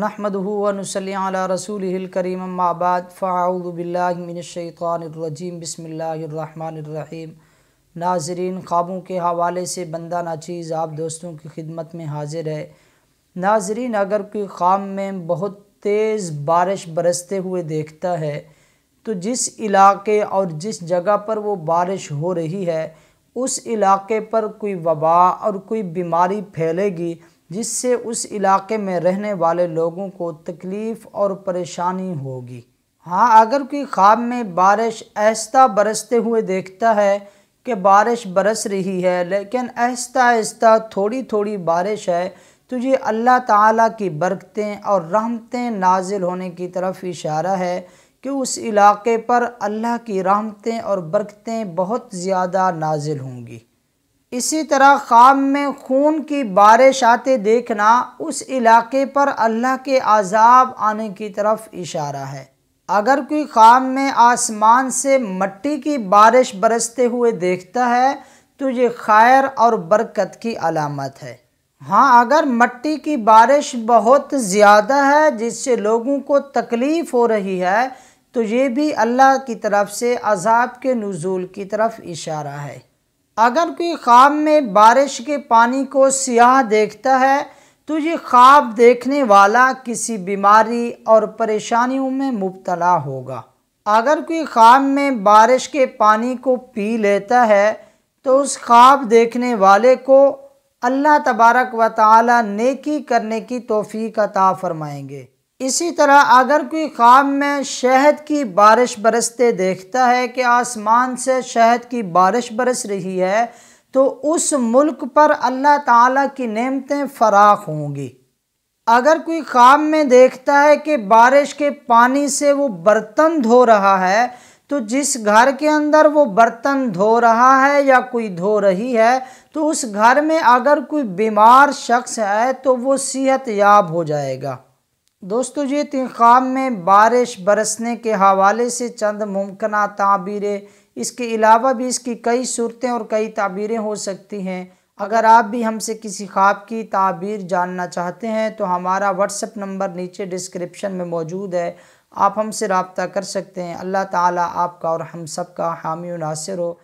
नहमद वनसलियाला रसूल करीम अम्माबाद फ़ाउबिल्लाशैतरजीम बसमीम नाजरीन ख्वाबों के हवाले से बंदा नाचीज़ आप दोस्तों की खिदमत में हाजिर है नाजरीन अगर कोई ख़्वाब में बहुत तेज़ बारिश बरसते हुए देखता है तो जिस इलाके और जिस जगह पर वो बारिश हो रही है उस इलाके पर कोई वबा और कोई बीमारी फैलेगी जिससे उस इलाके में रहने वाले लोगों को तकलीफ़ और परेशानी होगी हाँ अगर कोई ख्वाब में बारिश आहिस्ता बरसते हुए देखता है कि बारिश बरस रही है लेकिन आहिस्ता आहिस्ता थोड़ी थोड़ी बारिश है तो ये अल्लाह ताला की बरकतें और रहमतें नाजिल होने की तरफ इशारा है कि उस इलाके पर अल्लाह की रहमतें और बरकतें बहुत ज़्यादा नाजिल होंगी इसी तरह ख़्वाब में खून की बारिश आते देखना उस इलाके पर अल्लाह के आज़ाब आने की तरफ इशारा है अगर कोई ख़्वाब में आसमान से मट्टी की बारिश बरसते हुए देखता है तो ये खैर और बरकत की अलामत है हाँ अगर मट्टी की बारिश बहुत ज़्यादा है जिससे लोगों को तकलीफ़ हो रही है तो ये भी अल्लाह की तरफ से अजाब के नज़ूल की तरफ इशारा है अगर कोई ख्वाब में बारिश के पानी को सियाह देखता है तो ये ख्वाब देखने वाला किसी बीमारी और परेशानियों में मुबतला होगा अगर कोई ख्वाब में बारिश के पानी को पी लेता है तो उस ख्वाब देखने वाले को अल्लाह तबारक व ताली नेकी करने की तोफ़ी ता फ़रमाएंगे इसी तरह अगर कोई ख्वाब में शहद की बारिश बरसते देखता है कि आसमान से शहद की बारिश बरस रही है तो उस मुल्क पर अल्लाह ताला की नेमतें फराख होंगी अगर कोई ख्वाब में देखता है कि बारिश के पानी से वो बर्तन धो रहा है तो जिस घर के अंदर वो बर्तन धो रहा है या कोई धो रही है तो उस घर में अगर कोई बीमार शख्स है तो वो सेहत याब हो जाएगा दोस्तों ये तनख्वाह में बारिश बरसने के हवाले से चंद मुमकिन ताबीरें इसके अलावा भी इसकी कई सूरतें और कई ताबीरें हो सकती हैं अगर आप भी हमसे किसी ख्वाब की ताबीर जानना चाहते हैं तो हमारा व्हाट्सअप नंबर नीचे डिस्क्रिप्शन में मौजूद है आप हमसे रबता कर सकते हैं अल्लाह ताला आपका और हम सब का हामी नासिर हो